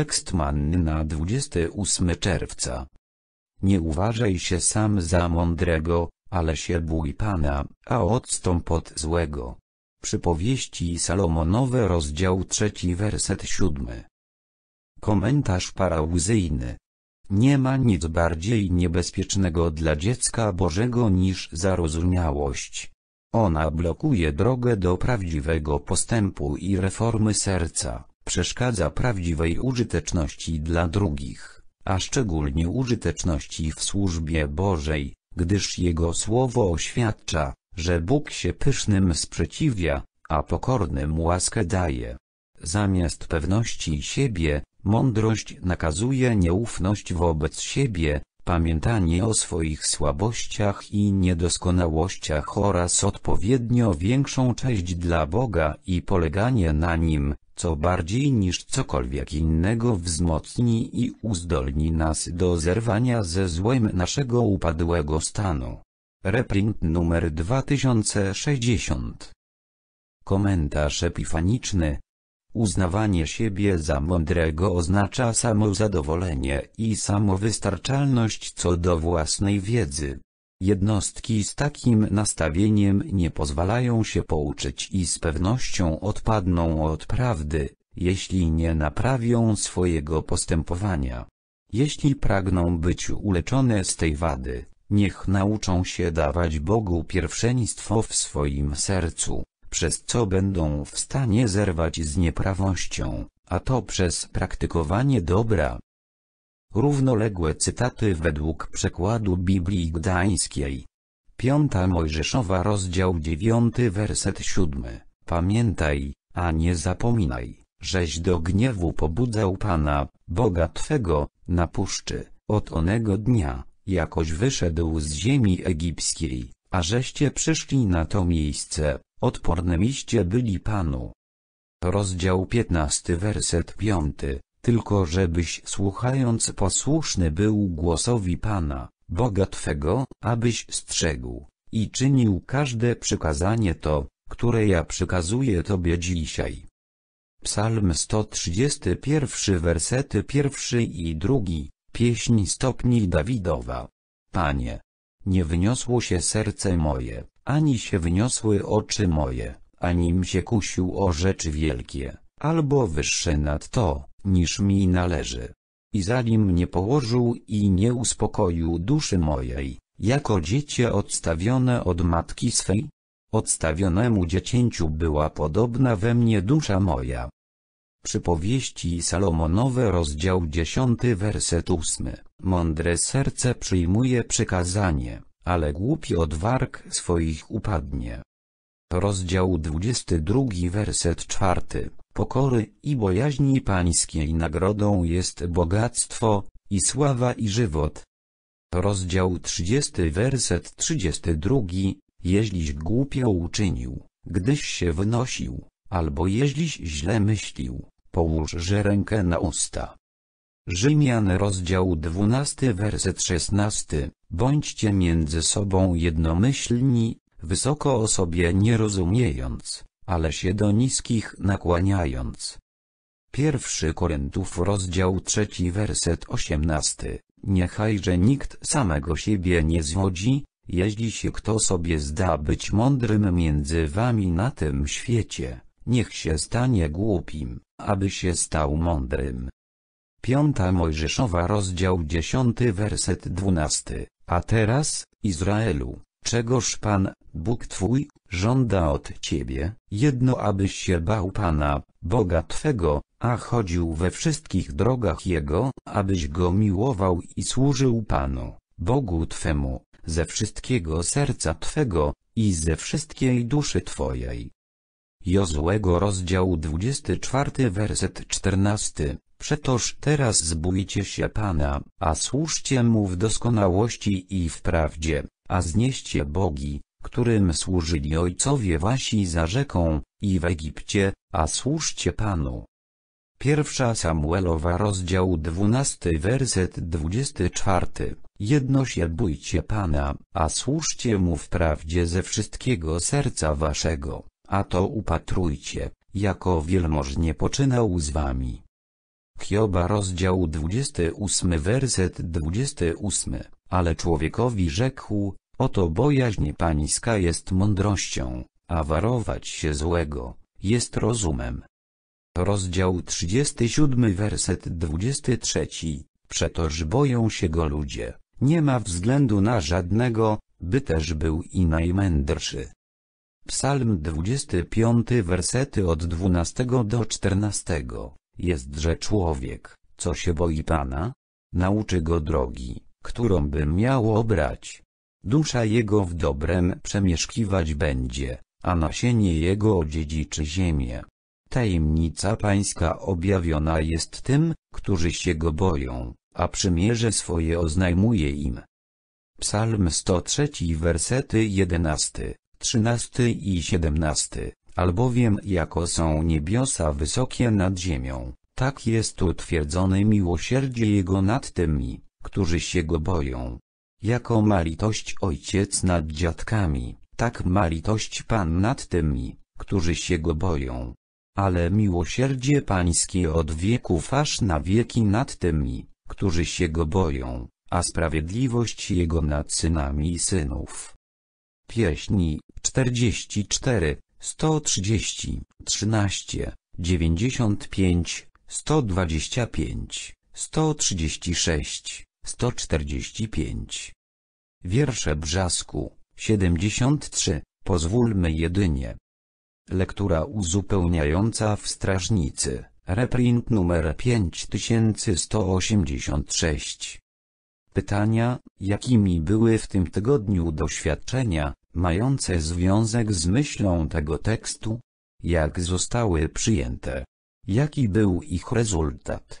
Tekst manny na 28 czerwca. Nie uważaj się sam za mądrego, ale się bój Pana, a odstąp od złego. Przypowieści Salomonowe rozdział trzeci werset siódmy. Komentarz parauzyjny. Nie ma nic bardziej niebezpiecznego dla dziecka Bożego niż zarozumiałość. Ona blokuje drogę do prawdziwego postępu i reformy serca. Przeszkadza prawdziwej użyteczności dla drugich, a szczególnie użyteczności w służbie Bożej, gdyż Jego Słowo oświadcza, że Bóg się pysznym sprzeciwia, a pokornym łaskę daje. Zamiast pewności siebie, mądrość nakazuje nieufność wobec siebie, pamiętanie o swoich słabościach i niedoskonałościach oraz odpowiednio większą cześć dla Boga i poleganie na Nim, co bardziej niż cokolwiek innego wzmocni i uzdolni nas do zerwania ze złem naszego upadłego stanu. Reprint numer 2060 Komentarz epifaniczny Uznawanie siebie za mądrego oznacza samozadowolenie i samowystarczalność co do własnej wiedzy. Jednostki z takim nastawieniem nie pozwalają się pouczyć i z pewnością odpadną od prawdy, jeśli nie naprawią swojego postępowania. Jeśli pragną być uleczone z tej wady, niech nauczą się dawać Bogu pierwszeństwo w swoim sercu, przez co będą w stanie zerwać z nieprawością, a to przez praktykowanie dobra, Równoległe cytaty według przekładu Biblii Gdańskiej. Piąta Mojżeszowa rozdział 9 werset 7. Pamiętaj, a nie zapominaj, żeś do gniewu pobudzał Pana, Boga Twego, na puszczy, od onego dnia, jakoś wyszedł z ziemi egipskiej, a żeście przyszli na to miejsce, odpornymiście byli Panu. Rozdział 15 werset 5, tylko żebyś słuchając posłuszny był głosowi Pana, Boga Twego, abyś strzegł i czynił każde przykazanie to, które ja przykazuję Tobie dzisiaj. Psalm 131 wersety pierwszy i drugi, pieśń stopni Dawidowa. Panie, nie wyniosło się serce moje, ani się wyniosły oczy moje, anim się kusił o rzeczy wielkie, albo wyższe nad to, niż mi należy. I zanim nie położył i nie uspokoił duszy mojej, jako dziecię odstawione od matki swej, odstawionemu dziecięciu była podobna we mnie dusza moja. Przypowieści Salomonowe rozdział 10 werset 8 Mądre serce przyjmuje przykazanie, ale głupi odwark swoich upadnie. Rozdział 22 werset 4 pokory i bojaźni pańskiej nagrodą jest bogactwo, i sława i żywot. Rozdział 30 werset 32 Jeźliś głupio uczynił, gdyś się wynosił, albo jeźliś źle myślił, połóżże rękę na usta. Rzymian rozdział 12 werset 16 Bądźcie między sobą jednomyślni, wysoko o sobie nie rozumiejąc, ale się do niskich nakłaniając. Pierwszy Koryntów rozdział trzeci werset osiemnasty. Niechajże nikt samego siebie nie zwodzi, jeśli się kto sobie zda być mądrym między wami na tym świecie, niech się stanie głupim, aby się stał mądrym. Piąta Mojżeszowa rozdział dziesiąty werset dwunasty. A teraz, Izraelu, Czegoż Pan, Bóg Twój, żąda od Ciebie, jedno abyś się bał Pana, Boga Twego, a chodził we wszystkich drogach Jego, abyś Go miłował i służył Panu, Bogu Twemu, ze wszystkiego serca Twego, i ze wszystkiej duszy Twojej. Jozłego rozdział 24 werset 14 Przetoż teraz zbójcie się Pana, a służcie Mu w doskonałości i w prawdzie, a znieście bogi, którym służyli ojcowie wasi za rzeką, i w Egipcie, a służcie Panu. Pierwsza Samuelowa rozdział 12 werset 24 Jedno się bójcie Pana, a służcie Mu w prawdzie ze wszystkiego serca waszego, a to upatrujcie, jako wielmożnie poczynał z wami. Hioba rozdział 28 werset 28 Ale człowiekowi rzekł, Oto bojaźń pańska jest mądrością, a warować się złego, jest rozumem. Rozdział 37 werset 23 Przetoż boją się go ludzie, nie ma względu na żadnego, by też był i najmędrszy. Psalm 25 wersety od 12 do 14 Jestże człowiek, co się boi Pana? Nauczy go drogi, którą by miał obrać Dusza jego w dobrem przemieszkiwać będzie, a nasienie jego odziedziczy ziemię. Tajemnica pańska objawiona jest tym, którzy się go boją, a przymierze swoje oznajmuje im. Psalm 103 wersety 11, 13 i 17, albowiem jako są niebiosa wysokie nad ziemią, tak jest utwierdzone miłosierdzie Jego nad tymi, którzy się Go boją, jako ma litość ojciec nad dziadkami, tak ma litość Pan nad tymi, którzy się go boją. Ale miłosierdzie Pańskie od wieków aż na wieki nad tymi, którzy się go boją, a sprawiedliwość Jego nad synami i synów. Pieśni 44, 130, 13, 95, 125, 136, 145 Wiersze Brzasku, 73, pozwólmy jedynie. Lektura uzupełniająca w Strażnicy, reprint numer 5186. Pytania, jakimi były w tym tygodniu doświadczenia, mające związek z myślą tego tekstu? Jak zostały przyjęte? Jaki był ich rezultat?